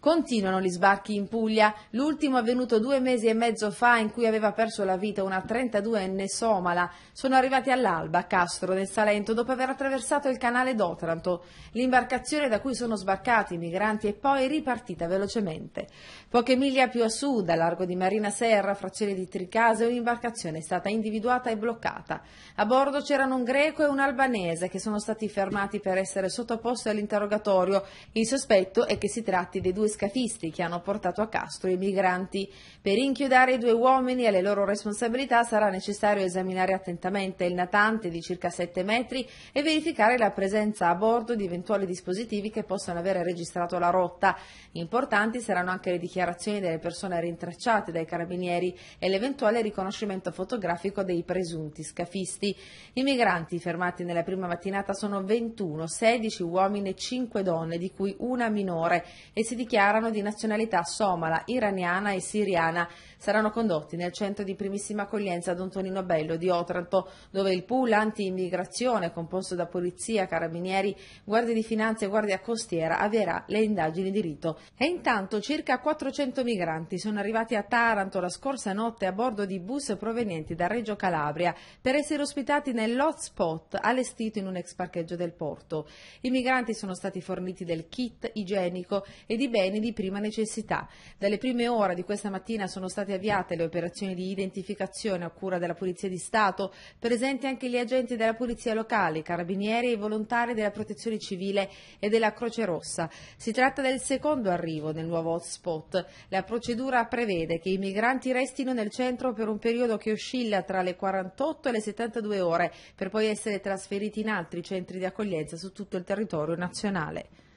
Continuano gli sbarchi in Puglia, l'ultimo avvenuto due mesi e mezzo fa in cui aveva perso la vita una 32enne somala. Sono arrivati all'alba a Castro nel Salento dopo aver attraversato il canale d'Otranto, l'imbarcazione da cui sono sbarcati i migranti è poi ripartita velocemente. Poche miglia più a sud, a largo di Marina Serra, frazione di Tricase, un'imbarcazione è stata individuata e bloccata. A bordo c'erano un greco e un albanese che sono stati fermati per essere sottoposti all'interrogatorio. Il sospetto è che si tratti dei due scafisti che hanno portato a Castro i migranti. Per inchiodare i due uomini alle loro responsabilità sarà necessario esaminare attentamente il natante di circa 7 metri e verificare la presenza a bordo di eventuali dispositivi che possano avere registrato la rotta. Importanti saranno anche le dichiarazioni delle persone rintracciate dai carabinieri e l'eventuale riconoscimento fotografico dei presunti scafisti. I migranti fermati nella prima mattinata sono 21, 16 uomini e 5 donne, di cui una minore, e si dichiara dichiarano di nazionalità somala, iraniana e siriana saranno condotti nel centro di primissima accoglienza ad Antonino Bello di Otranto, dove il pool anti-immigrazione, composto da polizia, carabinieri, guardie di finanza e guardia costiera, avvierà le indagini di rito. E intanto circa 400 migranti sono arrivati a Taranto la scorsa notte a bordo di bus provenienti da Reggio Calabria per essere ospitati nell'hotspot allestito in un ex parcheggio del porto. I migranti sono stati forniti del kit igienico e di beni beni di prima necessità. Dalle prime ore di questa mattina sono state avviate le operazioni di identificazione a cura della Polizia di Stato, presenti anche gli agenti della Polizia locale, i carabinieri e i volontari della Protezione Civile e della Croce Rossa. Si tratta del secondo arrivo nel nuovo hotspot. La procedura prevede che i migranti restino nel centro per un periodo che oscilla tra le 48 e le 72 ore, per poi essere trasferiti in altri centri di accoglienza su tutto il territorio nazionale.